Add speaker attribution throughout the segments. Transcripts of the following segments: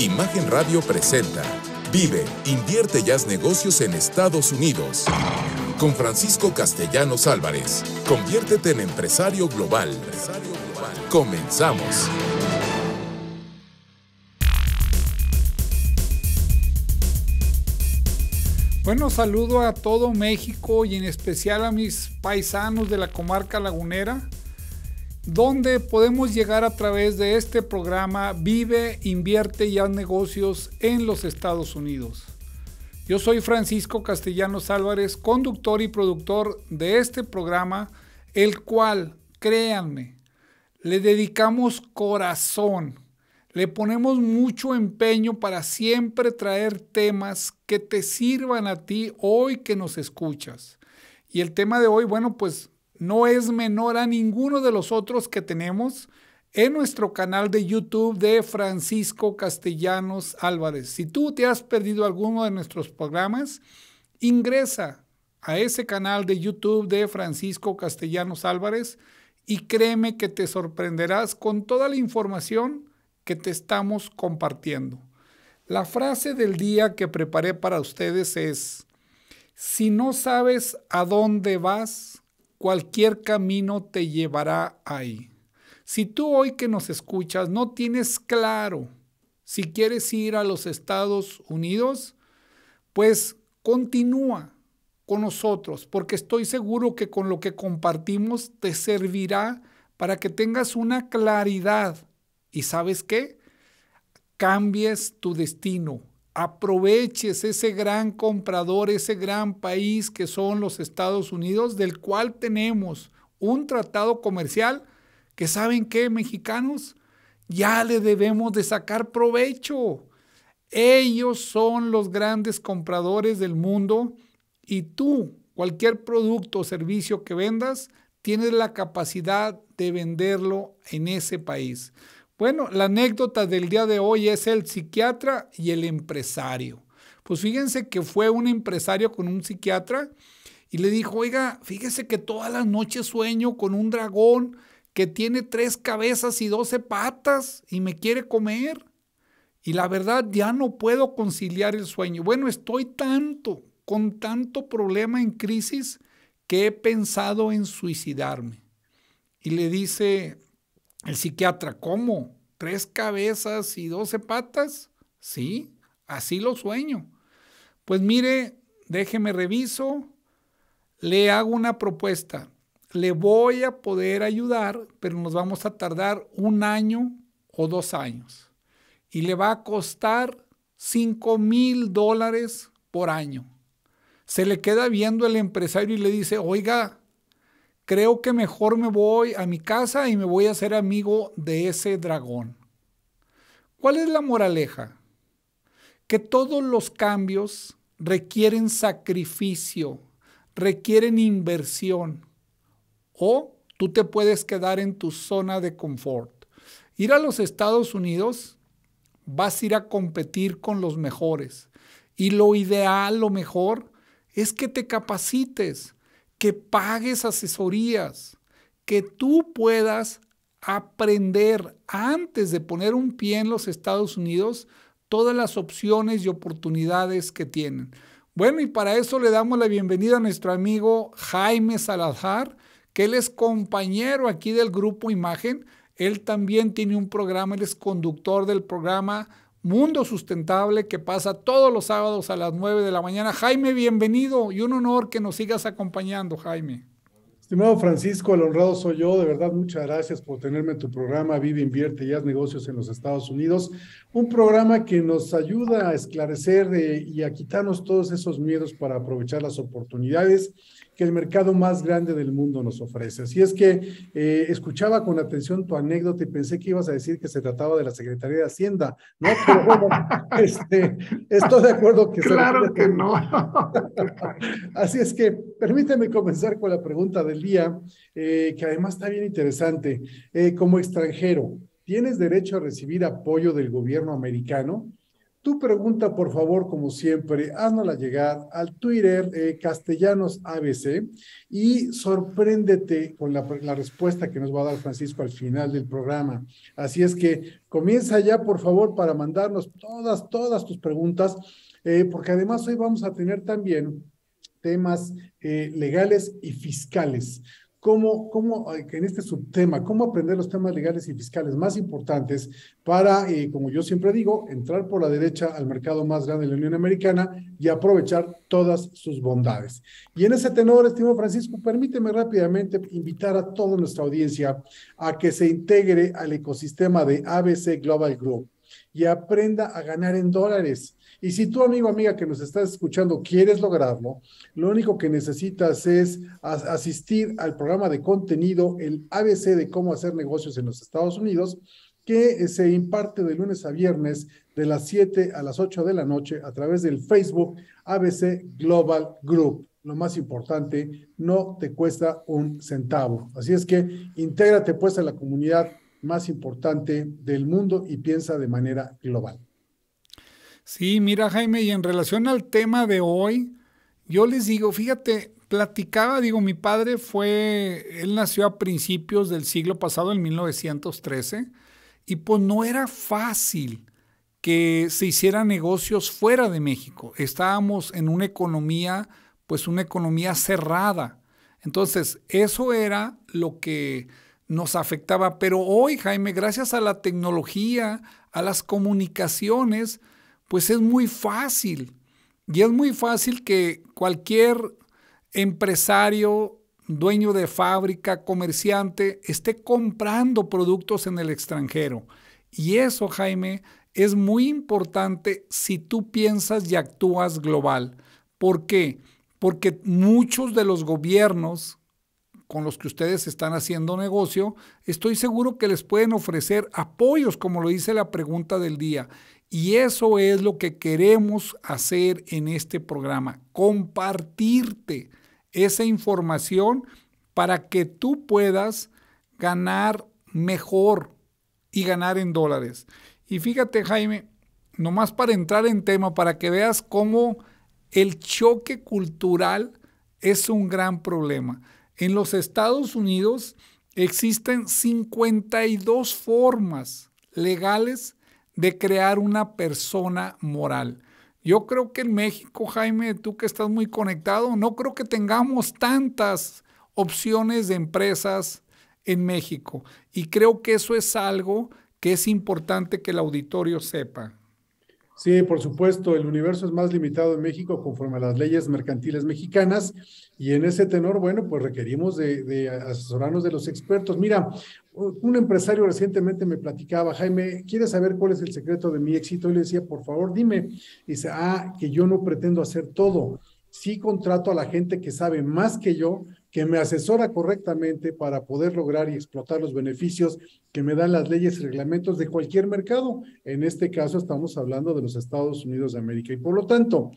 Speaker 1: Imagen Radio presenta Vive, invierte y haz negocios en Estados Unidos. Con Francisco Castellanos Álvarez. Conviértete en empresario global. Comenzamos. Bueno, saludo a todo México y en especial a mis paisanos de la comarca lagunera donde podemos llegar a través de este programa Vive, invierte y haz negocios en los Estados Unidos. Yo soy Francisco Castellanos Álvarez, conductor y productor de este programa, el cual, créanme, le dedicamos corazón, le ponemos mucho empeño para siempre traer temas que te sirvan a ti hoy que nos escuchas. Y el tema de hoy, bueno, pues no es menor a ninguno de los otros que tenemos en nuestro canal de YouTube de Francisco Castellanos Álvarez. Si tú te has perdido alguno de nuestros programas, ingresa a ese canal de YouTube de Francisco Castellanos Álvarez y créeme que te sorprenderás con toda la información que te estamos compartiendo. La frase del día que preparé para ustedes es, si no sabes a dónde vas, cualquier camino te llevará ahí. Si tú hoy que nos escuchas no tienes claro si quieres ir a los Estados Unidos, pues continúa con nosotros, porque estoy seguro que con lo que compartimos te servirá para que tengas una claridad. ¿Y sabes qué? Cambies tu destino, aproveches ese gran comprador, ese gran país que son los Estados Unidos, del cual tenemos un tratado comercial que saben que mexicanos ya le debemos de sacar provecho. Ellos son los grandes compradores del mundo y tú, cualquier producto o servicio que vendas, tienes la capacidad de venderlo en ese país. Bueno, la anécdota del día de hoy es el psiquiatra y el empresario. Pues fíjense que fue un empresario con un psiquiatra y le dijo, oiga, fíjese que todas las noches sueño con un dragón que tiene tres cabezas y doce patas y me quiere comer. Y la verdad ya no puedo conciliar el sueño. Bueno, estoy tanto, con tanto problema en crisis que he pensado en suicidarme. Y le dice el psiquiatra, ¿cómo? ¿Tres cabezas y doce patas? Sí, así lo sueño. Pues mire, déjeme reviso, le hago una propuesta. Le voy a poder ayudar, pero nos vamos a tardar un año o dos años. Y le va a costar cinco mil dólares por año. Se le queda viendo el empresario y le dice, oiga, creo que mejor me voy a mi casa y me voy a ser amigo de ese dragón. ¿Cuál es la moraleja? Que todos los cambios requieren sacrificio, requieren inversión o tú te puedes quedar en tu zona de confort. Ir a los Estados Unidos, vas a ir a competir con los mejores. Y lo ideal, lo mejor, es que te capacites, que pagues asesorías, que tú puedas aprender antes de poner un pie en los Estados Unidos todas las opciones y oportunidades que tienen. Bueno, y para eso le damos la bienvenida a nuestro amigo Jaime Salazar, que él es compañero aquí del grupo Imagen. Él también tiene un programa, él es conductor del programa Mundo Sustentable que pasa todos los sábados a las 9 de la mañana. Jaime, bienvenido y un honor que nos sigas acompañando, Jaime.
Speaker 2: Estimado Francisco, el honrado soy yo. De verdad, muchas gracias por tenerme en tu programa Vive, Invierte y Haz Negocios en los Estados Unidos. Un programa que nos ayuda a esclarecer eh, y a quitarnos todos esos miedos para aprovechar las oportunidades que el mercado más grande del mundo nos ofrece. Así es que eh, escuchaba con atención tu anécdota y pensé que ibas a decir que se trataba de la Secretaría de Hacienda, ¿no? este, estoy de acuerdo que... Claro que no. Así es que permíteme comenzar con la pregunta del día, eh, que además está bien interesante. Eh, como extranjero, ¿tienes derecho a recibir apoyo del gobierno americano? Tu pregunta, por favor, como siempre, haznosla llegar al Twitter eh, Castellanos ABC y sorpréndete con la, respuesta que nos va a dar Francisco al final del programa. Así es que comienza ya, por favor, para mandarnos todas, todas tus preguntas, eh, porque además hoy vamos a tener también temas eh, legales y fiscales cómo, cómo en este subtema, cómo aprender los temas legales y fiscales más importantes para, eh, como yo siempre digo, entrar por la derecha al mercado más grande de la Unión Americana y aprovechar todas sus bondades. Y en ese tenor, estimado Francisco, permíteme rápidamente invitar a toda nuestra audiencia a que se integre al ecosistema de ABC Global Group y aprenda a ganar en dólares. Y si tú, amigo, amiga que nos estás escuchando, quieres lograrlo, lo único que necesitas es asistir al programa de contenido, el ABC de cómo hacer negocios en los Estados Unidos, que eh, se imparte de lunes a viernes de las 7 a las 8 de la noche a través del Facebook ABC Global Group. Lo más importante, no te cuesta un centavo. Así es que intégrate pues a la comunidad más importante del mundo y piensa
Speaker 1: de manera global. Sí, mira Jaime, y en relación al tema de hoy, yo les digo, fíjate, platicaba, digo, mi padre fue, él nació a principios del siglo pasado, en 1913, y pues no era fácil que se hicieran negocios fuera de México. Estábamos en una economía, pues una economía cerrada. Entonces, eso era lo que nos afectaba. Pero hoy, Jaime, gracias a la tecnología, a las comunicaciones, pues es muy fácil. Y es muy fácil que cualquier empresario, dueño de fábrica, comerciante, esté comprando productos en el extranjero. Y eso, Jaime, es muy importante si tú piensas y actúas global. ¿Por qué? Porque muchos de los gobiernos con los que ustedes están haciendo negocio, estoy seguro que les pueden ofrecer apoyos, como lo dice la pregunta del día. Y eso es lo que queremos hacer en este programa, compartirte esa información para que tú puedas ganar mejor y ganar en dólares. Y fíjate Jaime, nomás para entrar en tema, para que veas cómo el choque cultural es un gran problema. En los Estados Unidos existen 52 formas legales de crear una persona moral. Yo creo que en México, Jaime, tú que estás muy conectado, no creo que tengamos tantas opciones de empresas en México. Y creo que eso es algo que es importante que el auditorio sepa.
Speaker 2: Sí, por supuesto, el universo es más limitado en México conforme a las leyes mercantiles mexicanas y en ese tenor, bueno, pues requerimos de, asesorarnos de los expertos. Mira, un empresario recientemente me platicaba, Jaime, ¿quieres saber cuál es el secreto de mi éxito? Y le decía, por favor, dime. Y dice, ah, que yo no pretendo hacer todo. Sí contrato a la gente que sabe más que yo, que me asesora correctamente para poder lograr y explotar los beneficios que me dan las leyes y reglamentos de cualquier mercado. En este caso estamos hablando de los Estados Unidos de América. Y por lo tanto,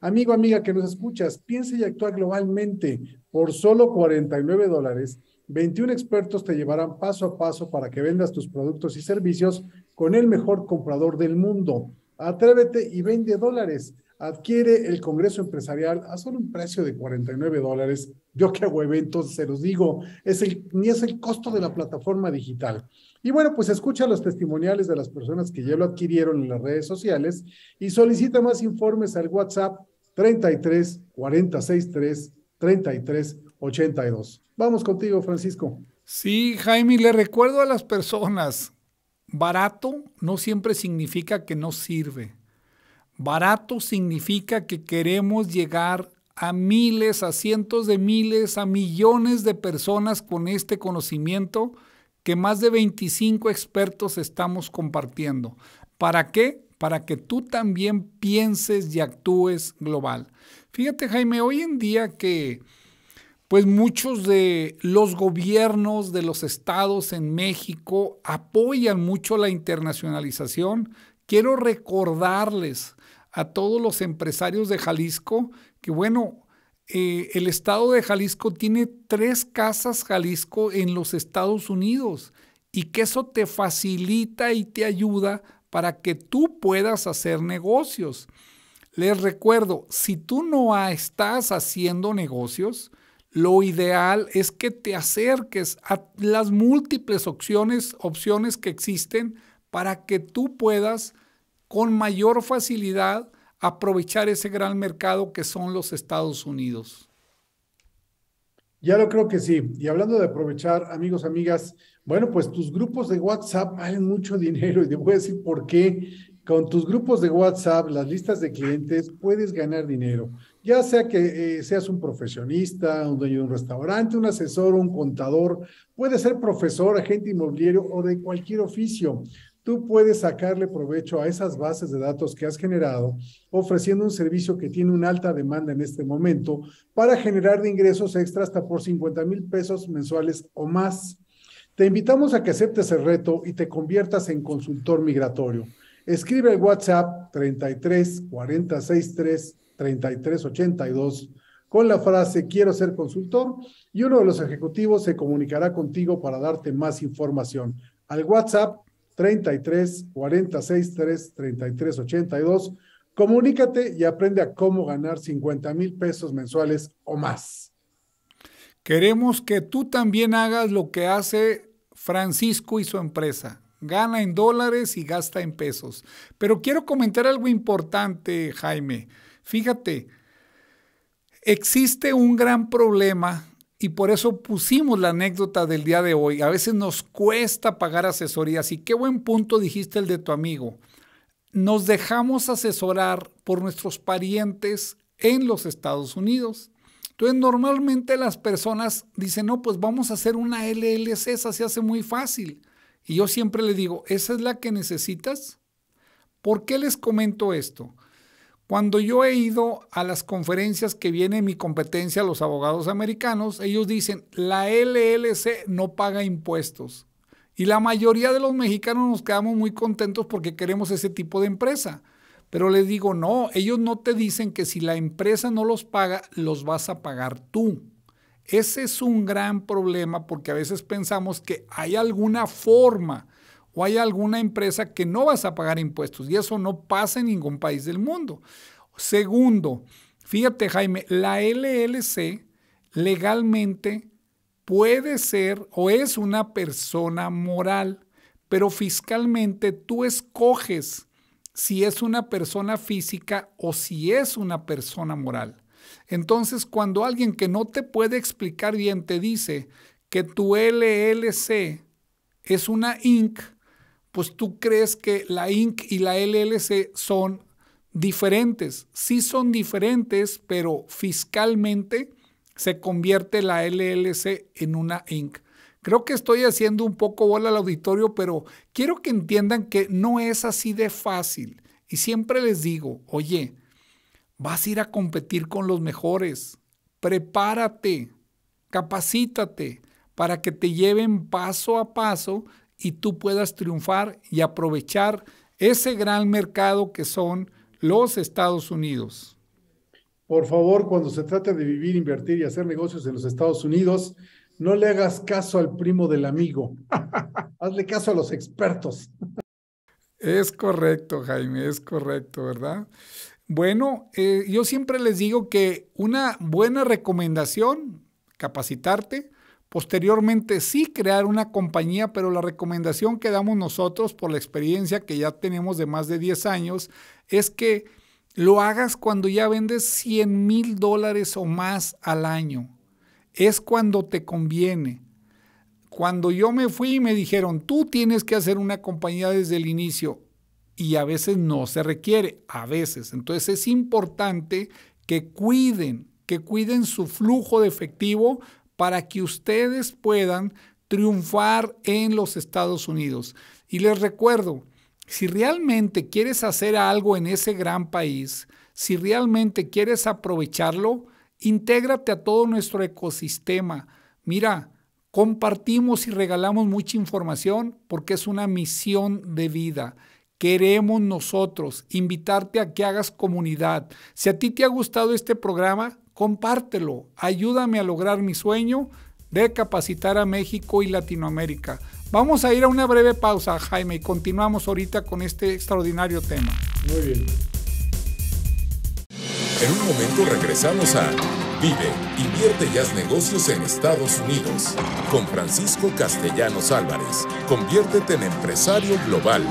Speaker 2: amigo, amiga que nos escuchas, piensa y actúa globalmente por solo 49 dólares 21 expertos te llevarán paso a paso para que vendas tus productos y servicios con el mejor comprador del mundo. Atrévete y vende dólares. Adquiere el Congreso Empresarial a solo un precio de 49 dólares. Yo que hago eventos, se los digo, es el, ni es el costo de la plataforma digital. Y bueno, pues escucha los testimoniales de las personas que ya lo adquirieron en las redes sociales y solicita más informes al WhatsApp 33 463 33 82. Vamos contigo, Francisco.
Speaker 1: Sí, Jaime, le recuerdo a las personas, barato no siempre significa que no sirve. Barato significa que queremos llegar a miles, a cientos de miles, a millones de personas con este conocimiento que más de 25 expertos estamos compartiendo. ¿Para qué? Para que tú también pienses y actúes global. Fíjate, Jaime, hoy en día que pues muchos de los gobiernos de los estados en México apoyan mucho la internacionalización. Quiero recordarles a todos los empresarios de Jalisco que, bueno, eh, el estado de Jalisco tiene tres casas Jalisco en los Estados Unidos y que eso te facilita y te ayuda para que tú puedas hacer negocios. Les recuerdo, si tú no estás haciendo negocios, lo ideal es que te acerques a las múltiples opciones, opciones que existen para que tú puedas con mayor facilidad aprovechar ese gran mercado que son los Estados Unidos.
Speaker 2: Ya lo creo que sí. Y hablando de aprovechar, amigos, amigas, bueno, pues tus grupos de WhatsApp valen mucho dinero y te voy a decir por qué con tus grupos de WhatsApp, las listas de clientes, puedes ganar dinero. Ya sea que eh, seas un profesionista, un dueño de un restaurante, un asesor, un contador, puede ser profesor, agente inmobiliario o de cualquier oficio. Tú puedes sacarle provecho a esas bases de datos que has generado, ofreciendo un servicio que tiene una alta demanda en este momento para generar ingresos extra hasta por 50 mil pesos mensuales o más. Te invitamos a que aceptes el reto y te conviertas en consultor migratorio. Escribe al WhatsApp 33 33 3382 con la frase quiero ser consultor y uno de los ejecutivos se comunicará contigo para darte más información. Al WhatsApp 33 4063 3382 comunícate y aprende a cómo ganar 50
Speaker 1: mil pesos mensuales o más. Queremos que tú también hagas lo que hace Francisco y su empresa gana en dólares y gasta en pesos. Pero quiero comentar algo importante, Jaime. Fíjate, existe un gran problema y por eso pusimos la anécdota del día de hoy. A veces nos cuesta pagar asesorías y qué buen punto dijiste el de tu amigo. Nos dejamos asesorar por nuestros parientes en los Estados Unidos. Entonces, normalmente las personas dicen, no, pues vamos a hacer una LLC, esa se hace muy fácil. Y yo siempre le digo, ¿esa es la que necesitas? ¿Por qué les comento esto? Cuando yo he ido a las conferencias que viene mi competencia, los abogados americanos, ellos dicen, la LLC no paga impuestos. Y la mayoría de los mexicanos nos quedamos muy contentos porque queremos ese tipo de empresa. Pero les digo, no, ellos no te dicen que si la empresa no los paga, los vas a pagar tú. Ese es un gran problema porque a veces pensamos que hay alguna forma o hay alguna empresa que no vas a pagar impuestos y eso no pasa en ningún país del mundo. Segundo, fíjate Jaime, la LLC legalmente puede ser o es una persona moral, pero fiscalmente tú escoges si es una persona física o si es una persona moral. Entonces, cuando alguien que no te puede explicar bien te dice que tu LLC es una INC, pues tú crees que la INC y la LLC son diferentes. Sí son diferentes, pero fiscalmente se convierte la LLC en una INC. Creo que estoy haciendo un poco bola al auditorio, pero quiero que entiendan que no es así de fácil. Y siempre les digo, oye, Vas a ir a competir con los mejores. Prepárate, capacítate para que te lleven paso a paso y tú puedas triunfar y aprovechar ese gran mercado que son los Estados Unidos. Por favor,
Speaker 2: cuando se trate de vivir, invertir y hacer negocios en los Estados Unidos, no le hagas caso al primo del amigo.
Speaker 1: Hazle caso a los expertos. Es correcto, Jaime, es correcto, ¿verdad? Bueno, eh, yo siempre les digo que una buena recomendación, capacitarte, posteriormente sí crear una compañía, pero la recomendación que damos nosotros por la experiencia que ya tenemos de más de 10 años es que lo hagas cuando ya vendes 100 mil dólares o más al año. Es cuando te conviene. Cuando yo me fui y me dijeron, tú tienes que hacer una compañía desde el inicio y a veces no se requiere, a veces. Entonces es importante que cuiden, que cuiden su flujo de efectivo para que ustedes puedan triunfar en los Estados Unidos. Y les recuerdo, si realmente quieres hacer algo en ese gran país, si realmente quieres aprovecharlo, intégrate a todo nuestro ecosistema. Mira, compartimos y regalamos mucha información porque es una misión de vida Queremos nosotros invitarte a que hagas comunidad. Si a ti te ha gustado este programa, compártelo. Ayúdame a lograr mi sueño de capacitar a México y Latinoamérica. Vamos a ir a una breve pausa, Jaime, y continuamos ahorita con este extraordinario tema. Muy bien. En un momento regresamos a Vive, invierte y haz negocios en Estados Unidos con Francisco Castellanos Álvarez. Conviértete en empresario global.